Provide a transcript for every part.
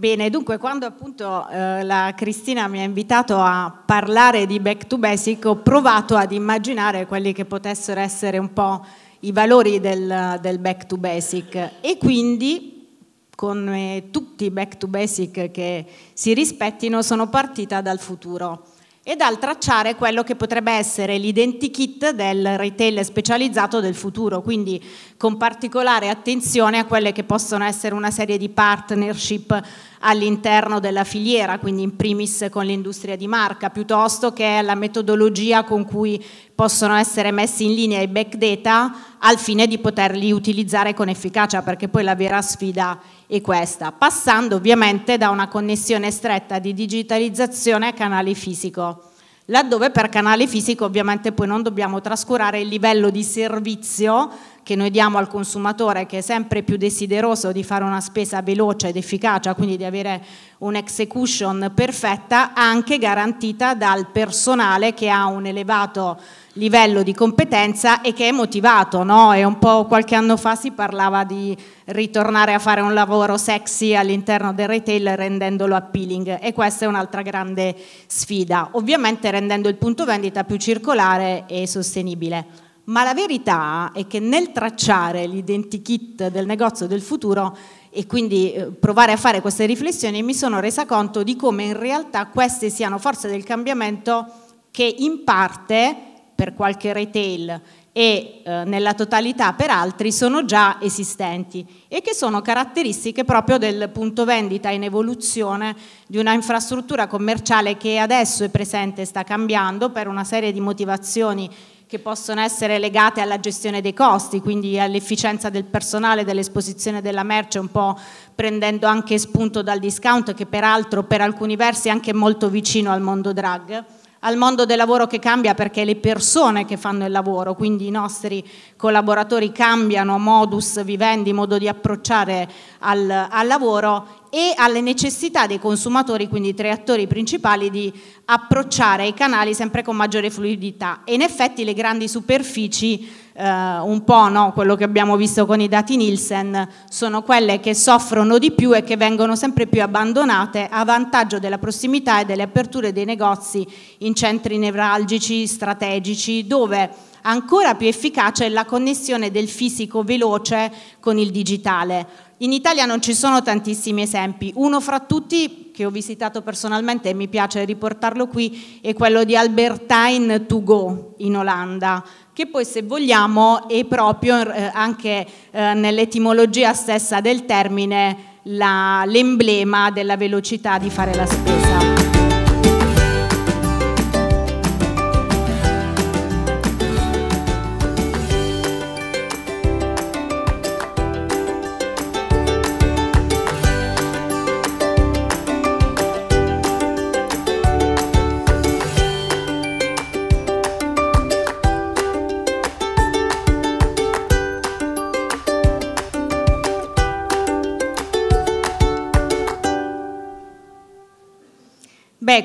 Bene, dunque quando appunto eh, la Cristina mi ha invitato a parlare di Back to Basic ho provato ad immaginare quelli che potessero essere un po' i valori del, del Back to Basic e quindi con eh, tutti i Back to Basic che si rispettino sono partita dal futuro e dal tracciare quello che potrebbe essere l'identikit del retail specializzato del futuro, quindi con particolare attenzione a quelle che possono essere una serie di partnership all'interno della filiera, quindi in primis con l'industria di marca, piuttosto che alla metodologia con cui possono essere messi in linea i back data al fine di poterli utilizzare con efficacia, perché poi la vera sfida e questa, passando ovviamente da una connessione stretta di digitalizzazione a canale fisico, laddove per canale fisico ovviamente poi non dobbiamo trascurare il livello di servizio che noi diamo al consumatore che è sempre più desideroso di fare una spesa veloce ed efficace, quindi di avere un'execution perfetta, anche garantita dal personale che ha un elevato livello di competenza e che è motivato, no? È un po' qualche anno fa si parlava di ritornare a fare un lavoro sexy all'interno del retail rendendolo appealing e questa è un'altra grande sfida, ovviamente rendendo il punto vendita più circolare e sostenibile ma la verità è che nel tracciare l'identikit del negozio del futuro e quindi eh, provare a fare queste riflessioni mi sono resa conto di come in realtà queste siano forze del cambiamento che in parte per qualche retail e eh, nella totalità per altri sono già esistenti e che sono caratteristiche proprio del punto vendita in evoluzione di una infrastruttura commerciale che adesso è presente e sta cambiando per una serie di motivazioni che possono essere legate alla gestione dei costi, quindi all'efficienza del personale, dell'esposizione della merce, un po' prendendo anche spunto dal discount che peraltro per alcuni versi è anche molto vicino al mondo drag al mondo del lavoro che cambia perché le persone che fanno il lavoro, quindi i nostri collaboratori cambiano modus vivendi, modo di approcciare al, al lavoro e alle necessità dei consumatori, quindi i tre attori principali, di approcciare i canali sempre con maggiore fluidità. E in effetti le grandi superfici eh, un po' no, quello che abbiamo visto con i dati Nielsen, sono quelle che soffrono di più e che vengono sempre più abbandonate a vantaggio della prossimità e delle aperture dei negozi in centri nevralgici, strategici, dove ancora più efficace è la connessione del fisico veloce con il digitale. In Italia non ci sono tantissimi esempi, uno fra tutti che ho visitato personalmente e mi piace riportarlo qui è quello di Albertine to go in Olanda, che poi se vogliamo è proprio eh, anche eh, nell'etimologia stessa del termine la, l'emblema della velocità di fare la spesa.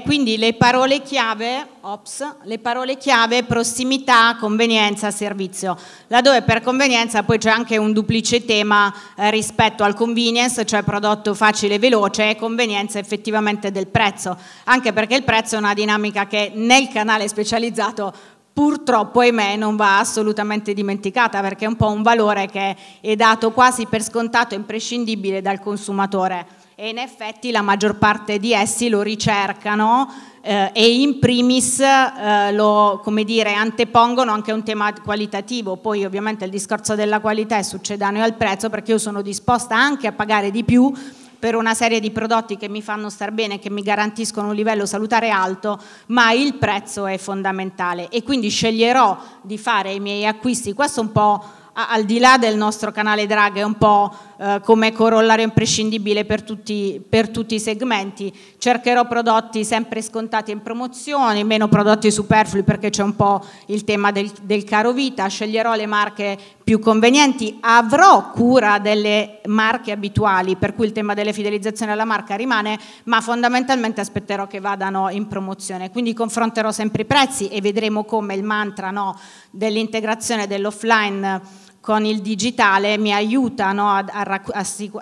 quindi le parole chiave, ops, le parole chiave prossimità, convenienza, servizio, laddove per convenienza poi c'è anche un duplice tema eh, rispetto al convenience, cioè prodotto facile e veloce, e convenienza effettivamente del prezzo, anche perché il prezzo è una dinamica che nel canale specializzato purtroppo, ahimè, non va assolutamente dimenticata perché è un po' un valore che è dato quasi per scontato e imprescindibile dal consumatore e in effetti la maggior parte di essi lo ricercano eh, e in primis eh, lo dire, antepongono anche un tema qualitativo, poi ovviamente il discorso della qualità è succedaneo al prezzo perché io sono disposta anche a pagare di più per una serie di prodotti che mi fanno star bene, che mi garantiscono un livello salutare alto, ma il prezzo è fondamentale e quindi sceglierò di fare i miei acquisti, questo un po' al di là del nostro canale drag è un po' eh, come corollario imprescindibile per tutti, per tutti, i segmenti. Cercherò prodotti sempre scontati in promozione, meno prodotti superflui perché c'è un po' il tema del, del caro vita, sceglierò le marche più convenienti, avrò cura delle marche abituali per cui il tema delle fidelizzazioni alla marca rimane, ma fondamentalmente aspetterò che vadano in promozione. Quindi confronterò sempre i prezzi e vedremo come il mantra no, dell'integrazione dell'offline con il digitale mi aiutano a, a, a,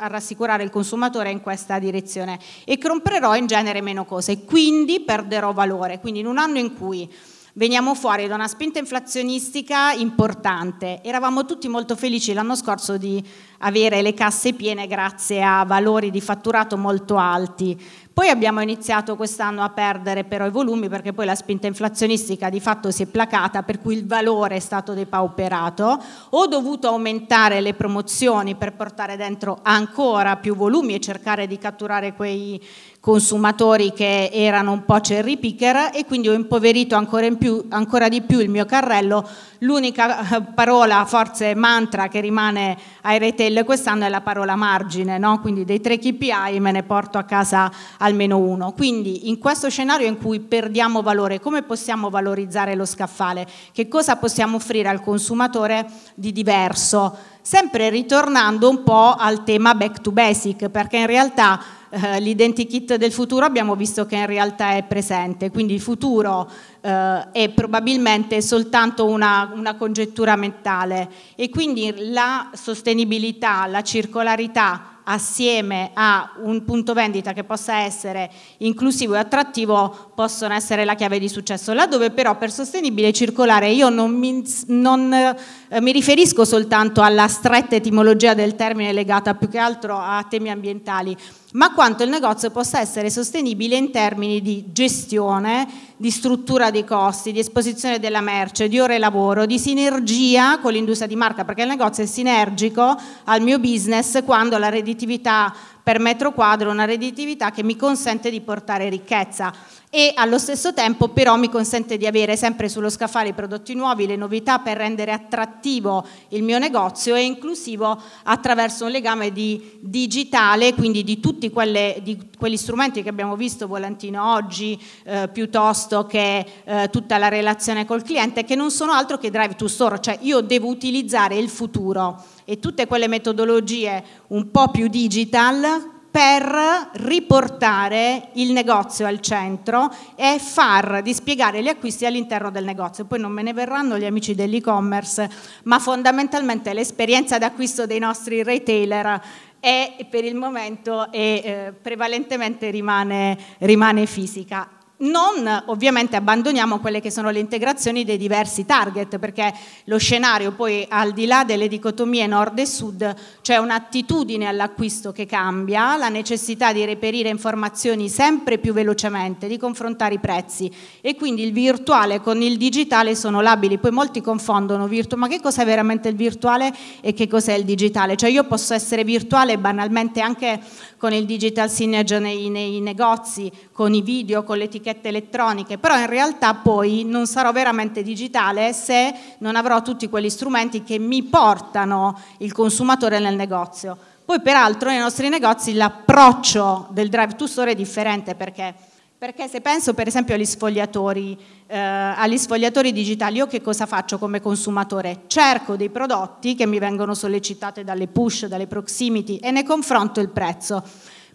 rassicurare il consumatore in questa direzione e comprerò in genere meno cose, quindi perderò valore. Quindi in un anno in cui veniamo fuori da una spinta inflazionistica importante, eravamo tutti molto felici l'anno scorso di avere le casse piene grazie a valori di fatturato molto alti. Poi abbiamo iniziato quest'anno a perdere però i volumi perché poi la spinta inflazionistica di fatto si è placata per cui il valore è stato depauperato. Ho dovuto aumentare le promozioni per portare dentro ancora più volumi e cercare di catturare quei consumatori che erano un po' cherry picker e quindi ho impoverito ancora, in più, ancora di più il mio carrello. L'unica eh, parola, forse mantra che rimane ai retail PNL quest'anno è la parola margine, no? quindi dei tre KPI me ne porto a casa almeno uno. Quindi in questo scenario in cui perdiamo valore, come possiamo valorizzare lo scaffale? Che cosa possiamo offrire al consumatore di diverso? sempre ritornando un po' al tema back to basic, perché in realtà eh, l'identikit del futuro abbiamo visto che in realtà è presente, quindi il futuro eh, è probabilmente soltanto una, una congettura mentale e quindi la sostenibilità, la circolarità assieme a un punto vendita che possa essere inclusivo e attrattivo possono essere la chiave di successo. Laddove però per sostenibile e circolare io non mi, non, eh, mi riferisco soltanto alla stretta etimologia del termine legata più che altro a temi ambientali, ma quanto il negozio possa essere sostenibile in termini di gestione, di struttura dei costi, di esposizione della merce, di ore lavoro, di sinergia con l'industria di marca, perché il negozio è sinergico al mio business quando la redditività per metro quadro, una redditività che mi consente di portare ricchezza e allo stesso tempo però mi consente di avere sempre sullo scaffale i prodotti nuovi, le novità per rendere attrattivo il mio negozio e inclusivo attraverso un legame di digitale, quindi di tutti quelle, di quegli strumenti che abbiamo visto volantino oggi, eh, piuttosto che eh, tutta la relazione col cliente, che non sono altro che drive to store, cioè io devo utilizzare il futuro e tutte quelle metodologie un po' più digital per riportare il negozio al centro e far dispiegare gli acquisti all'interno del negozio. Poi non me ne verranno gli amici dell'e-commerce, ma fondamentalmente l'esperienza d'acquisto dei nostri retailer è per il momento e eh, prevalentemente rimane, rimane fisica non ovviamente abbandoniamo quelle che sono le integrazioni dei diversi target, perché lo scenario poi al di là delle dicotomie nord e sud c'è un'attitudine all'acquisto che cambia, la necessità di reperire informazioni sempre più velocemente, di confrontare i prezzi e quindi il virtuale con il digitale sono labili, poi molti confondono virtuale, ma che cos'è veramente il virtuale e che cos'è il digitale? Cioè io posso essere virtuale banalmente anche con il digital signage nei, nei negozi, con i video, con l'etichetta etichette elettroniche, però in realtà poi non sarò veramente digitale se non avrò tutti quegli strumenti che mi portano il consumatore nel negozio. Poi peraltro nei nostri negozi l'approccio del drive to store è differente perché perché se penso per esempio agli sfogliatori, eh, agli sfogliatori, digitali, io che cosa faccio come consumatore? Cerco dei prodotti che mi vengono sollecitati dalle push, dalle proximity e ne confronto il prezzo.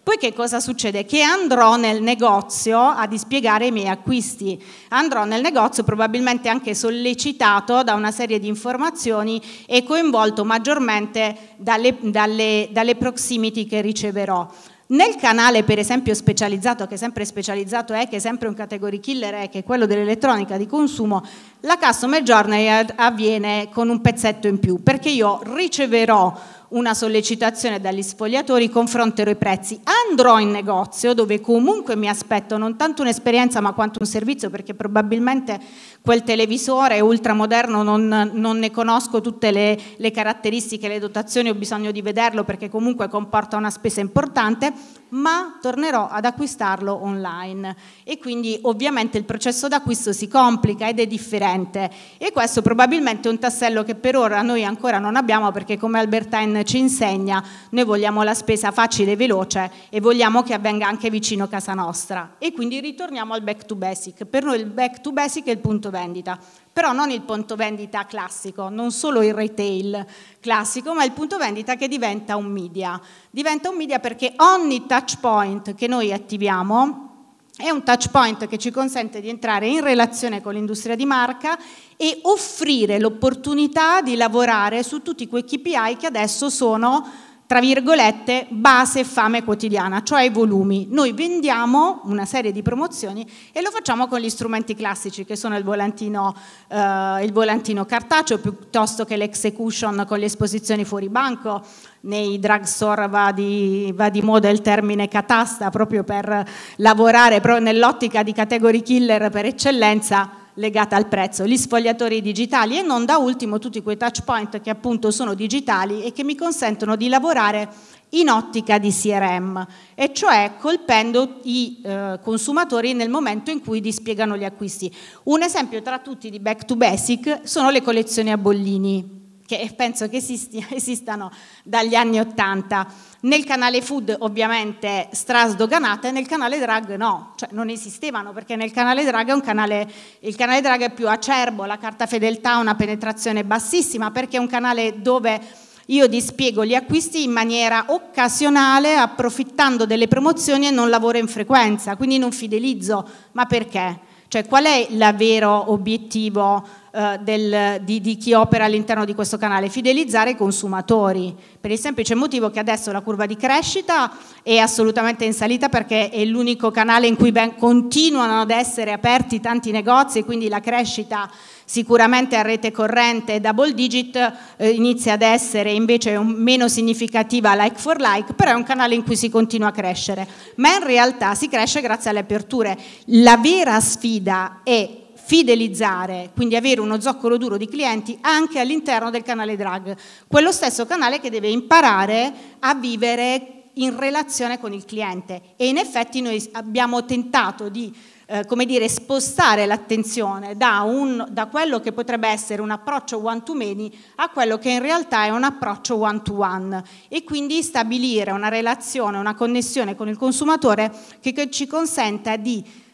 Poi che cosa succede? Che andrò nel negozio a dispiegare i miei acquisti, andrò nel negozio probabilmente anche sollecitato da una serie di informazioni e coinvolto maggiormente dalle, dalle, dalle proximity che riceverò. Nel canale per esempio specializzato, che sempre specializzato è, che è sempre un category killer è, che è quello dell'elettronica di consumo, la customer journey avviene con un pezzetto in più, perché io riceverò una sollecitazione dagli sfogliatori, confronterò i prezzi, andrò in negozio dove comunque mi aspetto non tanto un'esperienza ma quanto un servizio perché probabilmente quel televisore ultramoderno non, non ne conosco tutte le, le caratteristiche, le dotazioni, ho bisogno di vederlo perché comunque comporta una spesa importante, ma tornerò ad acquistarlo online e quindi ovviamente il processo d'acquisto si complica ed è differente e questo probabilmente è un tassello che per ora noi ancora non abbiamo perché come Albert Albertine ci insegna noi vogliamo la spesa facile e veloce e vogliamo che avvenga anche vicino casa nostra e quindi ritorniamo al back to basic per noi il back to basic è il punto vendita però non il punto vendita classico, non solo il retail classico, ma il punto vendita che diventa un media. Diventa un media perché ogni touch point che noi attiviamo è un touch point che ci consente di entrare in relazione con l'industria di marca e offrire l'opportunità di lavorare su tutti quei KPI che adesso sono tra virgolette, base fame quotidiana, cioè i volumi. Noi vendiamo una serie di promozioni e lo facciamo con gli strumenti classici che sono il volantino, eh, il volantino cartaceo piuttosto che l'execution con le esposizioni fuori banco, nei drugstore va di, va di moda il termine catasta proprio per lavorare nell'ottica di category killer per eccellenza legata al prezzo, gli sfogliatori digitali e non da ultimo tutti quei touch point che appunto sono digitali e che mi consentono di lavorare in ottica di CRM, e cioè colpendo i eh, consumatori nel momento in cui dispiegano gli acquisti. Un esempio tra tutti di Back to Basic sono le collezioni a bollini, che penso che esisti, esistano dagli anni Ottanta. Nel canale food ovviamente strasdoganate, nel canale drag no, cioè non esistevano perché nel canale drag è un canale, il canale drag è più acerbo, la carta fedeltà ha una penetrazione bassissima perché è un canale dove io dispiego gli acquisti in maniera occasionale approfittando delle promozioni e non lavoro in frequenza, quindi non fidelizzo. Ma perché? Cioè qual è il vero obiettivo? Eh, del, di, di, chi opera all'interno di questo canale, fidelizzare i consumatori, per il semplice motivo che adesso la curva di crescita è assolutamente in salita perché è l'unico canale in cui ben, continuano ad essere aperti tanti negozi, e quindi la crescita sicuramente a rete corrente double digit eh, inizia ad essere invece un, meno significativa like for like, però è un canale in cui si continua a crescere, ma in realtà si cresce grazie alle aperture. La vera sfida è fidelizzare, quindi avere uno zoccolo duro di clienti anche all'interno del canale drag, quello stesso canale che deve imparare a vivere in relazione con il cliente e in effetti noi abbiamo tentato di eh, come dire, spostare l'attenzione da, un, da quello che potrebbe essere un approccio one to many a quello che in realtà è un approccio one to one e quindi stabilire una relazione, una connessione con il consumatore che, che ci consenta di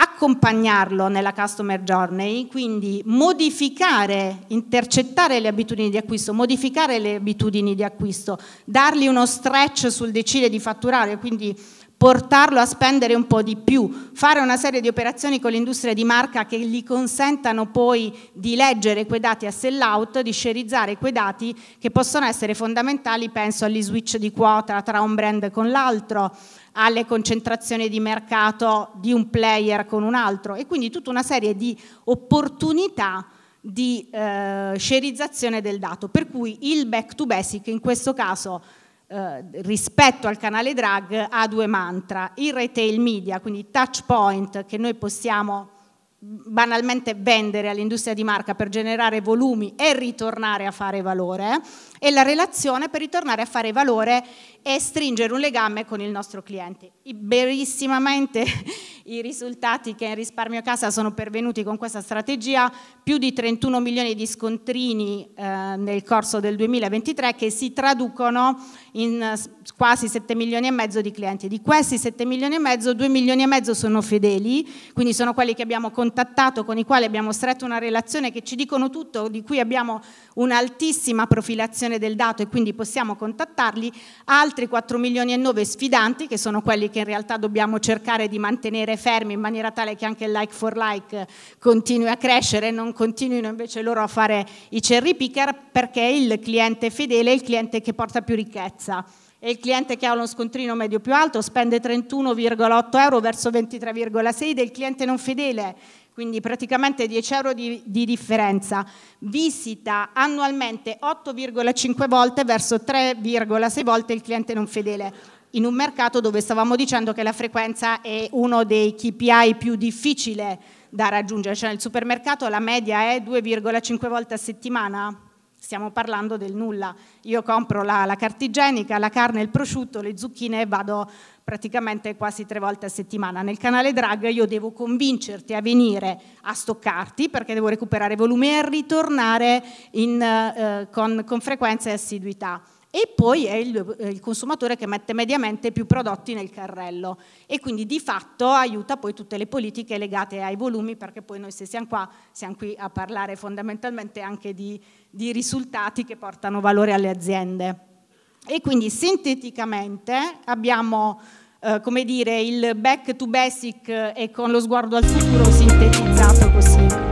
accompagnarlo nella customer journey, quindi modificare, intercettare le abitudini di acquisto, modificare le abitudini di acquisto, dargli uno stretch sul decide di fatturare, quindi portarlo a spendere un po' di più, fare una serie di operazioni con l'industria di marca che gli consentano poi di leggere quei dati a sell out, di sharizzare quei dati che possono essere fondamentali, penso agli switch di quota tra un brand con l'altro, alle concentrazioni di mercato di un player con un altro e quindi tutta una serie di opportunità di eh, sharizzazione del dato, per cui il back to basic in questo caso eh, rispetto al canale drag ha due mantra, il retail media, quindi touch point che noi possiamo banalmente vendere all'industria di marca per generare volumi e ritornare a fare valore e la relazione per ritornare a fare valore e stringere un legame con il nostro cliente. Verissimamente i risultati che in risparmio casa sono pervenuti con questa strategia, più di 31 milioni di scontrini eh, nel corso del 2023 che si traducono in eh, quasi 7 milioni e mezzo di clienti. Di questi 7 milioni e mezzo, 2 milioni e mezzo sono fedeli, quindi sono quelli che abbiamo contattato, con i quali abbiamo stretto una relazione che ci dicono tutto, di cui abbiamo un'altissima profilazione del dato e quindi possiamo contattarli. Altri 4 milioni e 9 sfidanti, che sono quelli che in realtà dobbiamo cercare di mantenere fermi in maniera tale che anche il like for like continui a crescere e non continuino invece loro a fare i cherry picker perché il cliente fedele è il cliente che porta più ricchezza prezza e il cliente che ha uno scontrino medio più alto spende 31,8 euro verso 23,6 del cliente non fedele, quindi praticamente 10 euro di, di differenza. Visita annualmente 8,5 volte verso 3,6 volte il cliente non fedele in un mercato dove stavamo dicendo che la frequenza è uno dei KPI più difficili da raggiungere, cioè nel supermercato la media è 2,5 volte a settimana, stiamo parlando del nulla. Io compro la, la carta igienica, la carne, il prosciutto, le zucchine e vado praticamente quasi tre volte a settimana. Nel canale Drag io devo convincerti a venire a stoccarti perché devo recuperare volume e ritornare in, eh, con, con frequenza e assiduità e poi è il, eh, il consumatore che mette mediamente più prodotti nel carrello e quindi di fatto aiuta poi tutte le politiche legate ai volumi perché poi noi se siamo qua siamo qui a parlare fondamentalmente anche di, di risultati che portano valore alle aziende. E quindi sinteticamente abbiamo eh, come dire, il back to basic eh, e con lo sguardo al futuro sintetizzato così.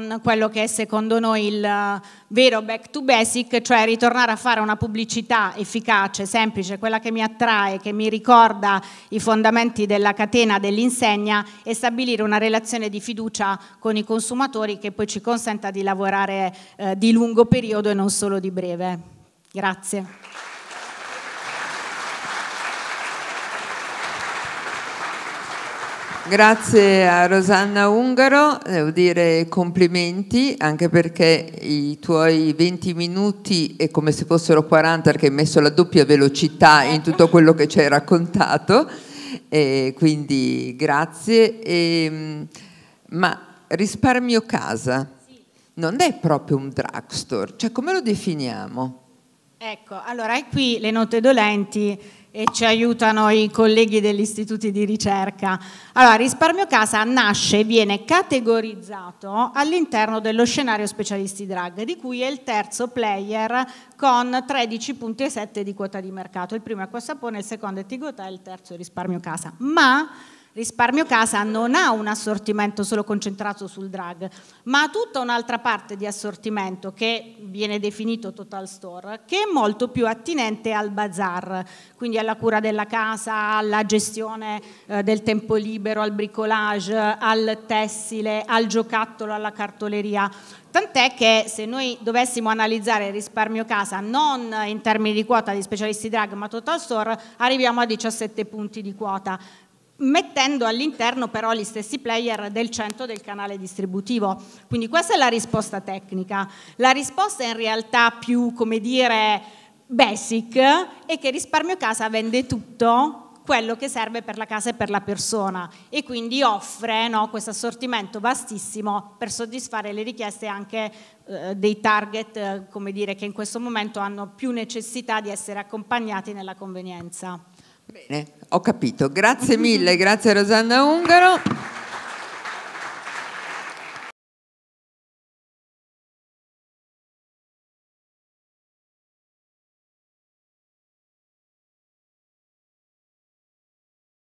con quello che è secondo noi il eh, vero back to basic, cioè ritornare a fare una pubblicità efficace, semplice, quella che mi attrae, che mi ricorda i fondamenti della catena dell'insegna e stabilire una relazione di fiducia con i consumatori che poi ci consenta di lavorare eh, di lungo periodo e non solo di breve. Grazie. Grazie a Rosanna Ungaro, devo dire complimenti anche perché i tuoi 20 minuti è come se fossero 40 perché hai messo la doppia velocità in tutto quello che ci hai raccontato, e quindi grazie. E, ehm, ma risparmio casa non è proprio un drugstore, cioè come lo definiamo? Ecco, allora hai qui le note dolenti e ci aiutano i colleghi degli istituti di ricerca. Allora, risparmio casa nasce e viene categorizzato all'interno dello scenario specialisti drag, di cui è il terzo player con 13.7 di quota di mercato. Il primo è Acquasapone, il secondo è Tigotà e il terzo è risparmio casa. Ma Risparmio Casa non ha un assortimento solo concentrato sul drag, ma ha tutta un'altra parte di assortimento che viene definito total store, che è molto più attinente al bazar, quindi alla cura della casa, alla gestione eh, del tempo libero, al bricolage, al tessile, al giocattolo, alla cartoleria. Tant'è che se noi dovessimo analizzare il risparmio casa non in termini di quota di specialisti drag ma total store, arriviamo a 17 punti di quota mettendo all'interno però gli stessi player del centro del canale distributivo. Quindi questa è la risposta tecnica. La risposta in realtà più, come dire, basic è che risparmio casa vende tutto quello che serve per la casa e per la persona e quindi offre no, questo assortimento vastissimo per soddisfare le richieste anche eh, dei target eh, come dire, che in questo momento hanno più necessità di essere accompagnati nella convenienza. Bene, ho capito. Grazie mille, grazie Rosanna Ungaro.